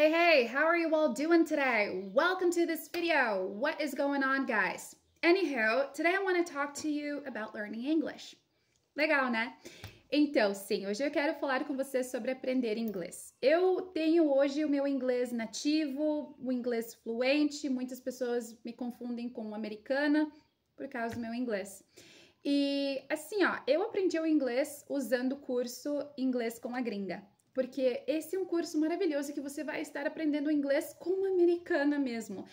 Hey, hey, how are you all doing today? Welcome to this video. What is going on, guys? Anyhow, today I want to talk to you about learning English. Legal, né? Então, sim, hoje eu quero falar com você sobre aprender inglês. Eu tenho hoje o meu inglês nativo, o inglês fluente, muitas pessoas me confundem com americana por causa do meu inglês. E assim, ó, eu aprendi o inglês usando o curso Inglês com a Gringa porque esse é um curso maravilhoso que você vai estar aprendendo inglês com uma americana mesmo.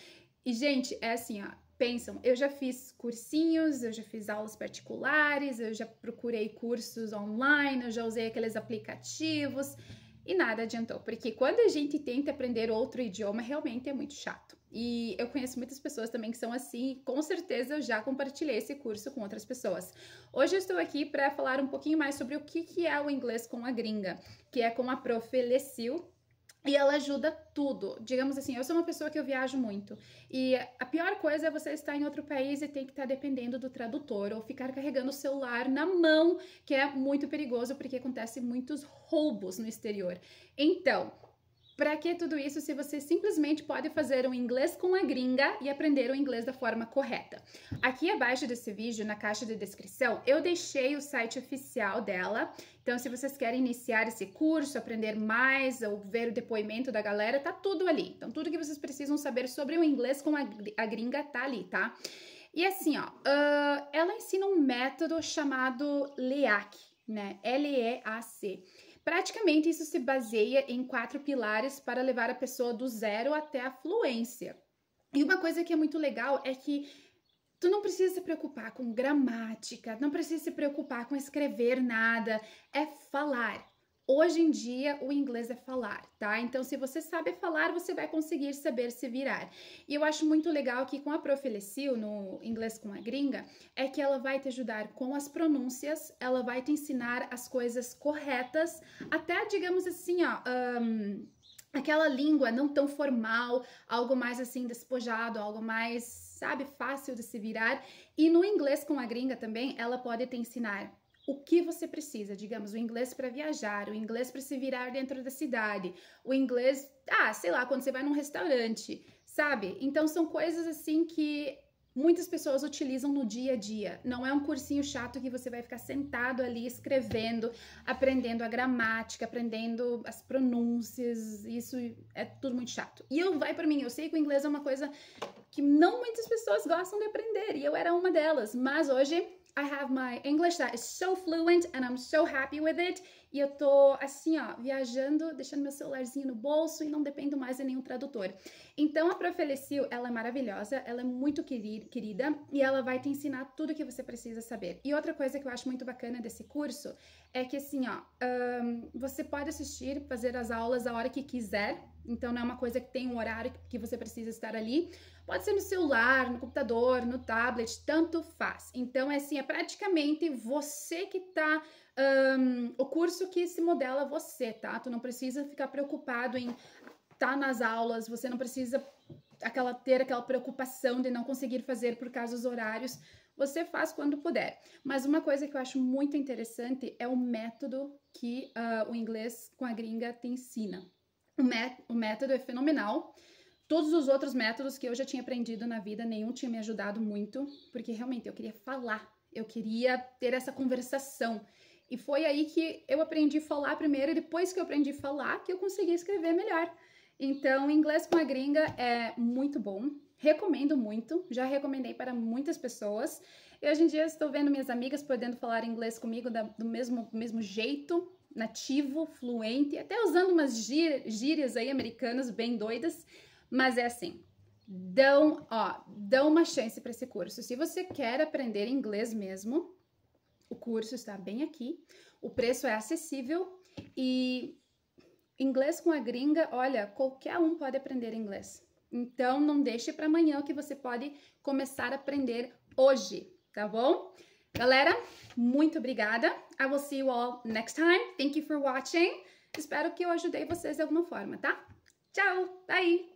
E, gente, é assim, ó, pensam, eu já fiz cursinhos, eu já fiz aulas particulares, eu já procurei cursos online, eu já usei aqueles aplicativos, e nada adiantou, porque quando a gente tenta aprender outro idioma, realmente é muito chato. E eu conheço muitas pessoas também que são assim, e com certeza eu já compartilhei esse curso com outras pessoas. Hoje eu estou aqui para falar um pouquinho mais sobre o que, que é o inglês com a gringa, que é com a prof. Lecil, e ela ajuda tudo. Digamos assim, eu sou uma pessoa que eu viajo muito. E a pior coisa é você estar em outro país e ter que estar dependendo do tradutor ou ficar carregando o celular na mão, que é muito perigoso porque acontece muitos roubos no exterior. Então, para que tudo isso se você simplesmente pode fazer um inglês com a gringa e aprender o inglês da forma correta? Aqui abaixo desse vídeo, na caixa de descrição, eu deixei o site oficial dela. Então, se vocês querem iniciar esse curso, aprender mais ou ver o depoimento da galera, tá tudo ali. Então, tudo que vocês precisam saber sobre o inglês com a gringa tá ali, tá? E assim, ó, ela ensina um método chamado LEAC, né? L-E-A-C. Praticamente isso se baseia em quatro pilares para levar a pessoa do zero até a fluência. E uma coisa que é muito legal é que Tu não precisa se preocupar com gramática, não precisa se preocupar com escrever nada, é falar. Hoje em dia, o inglês é falar, tá? Então, se você sabe falar, você vai conseguir saber se virar. E eu acho muito legal que com a Prof. Lecil, no Inglês com a Gringa, é que ela vai te ajudar com as pronúncias, ela vai te ensinar as coisas corretas, até, digamos assim, ó... Um, aquela língua não tão formal, algo mais assim despojado, algo mais, sabe, fácil de se virar. E no inglês com a gringa também, ela pode te ensinar o que você precisa, digamos, o inglês para viajar, o inglês para se virar dentro da cidade, o inglês, ah, sei lá, quando você vai num restaurante, sabe? Então são coisas assim que muitas pessoas utilizam no dia a dia. Não é um cursinho chato que você vai ficar sentado ali escrevendo, aprendendo a gramática, aprendendo as pronúncias. Isso é tudo muito chato. E eu vai para mim, eu sei que o inglês é uma coisa que não muitas pessoas gostam de aprender, e eu era uma delas, mas hoje I have my English that is so fluent and I'm so happy with it. E eu tô assim, ó, viajando, deixando meu celularzinho no bolso e não dependo mais de nenhum tradutor. Então a Profelecil, ela é maravilhosa, ela é muito querida e ela vai te ensinar tudo que você precisa saber. E outra coisa que eu acho muito bacana desse curso é que assim, ó, um, você pode assistir, fazer as aulas a hora que quiser. Então não é uma coisa que tem um horário que você precisa estar ali Pode ser no celular, no computador, no tablet, tanto faz. Então, é assim, é praticamente você que tá. Um, o curso que se modela você, tá? Tu não precisa ficar preocupado em estar tá nas aulas, você não precisa aquela ter aquela preocupação de não conseguir fazer por causa dos horários. Você faz quando puder. Mas uma coisa que eu acho muito interessante é o método que uh, o inglês com a gringa te ensina. O, o método é fenomenal. Todos os outros métodos que eu já tinha aprendido na vida, nenhum tinha me ajudado muito, porque realmente eu queria falar, eu queria ter essa conversação. E foi aí que eu aprendi a falar primeiro, e depois que eu aprendi a falar, que eu consegui escrever melhor. Então, inglês com a gringa é muito bom, recomendo muito, já recomendei para muitas pessoas. E hoje em dia estou vendo minhas amigas podendo falar inglês comigo da, do mesmo, mesmo jeito, nativo, fluente, até usando umas gírias aí americanas bem doidas, mas é assim, dão, ó, dão uma chance para esse curso. Se você quer aprender inglês mesmo, o curso está bem aqui. O preço é acessível e inglês com a gringa, olha, qualquer um pode aprender inglês. Então não deixe para amanhã que você pode começar a aprender hoje, tá bom? Galera, muito obrigada. I will see you all next time. Thank you for watching. Espero que eu ajudei vocês de alguma forma, tá? Tchau, bye.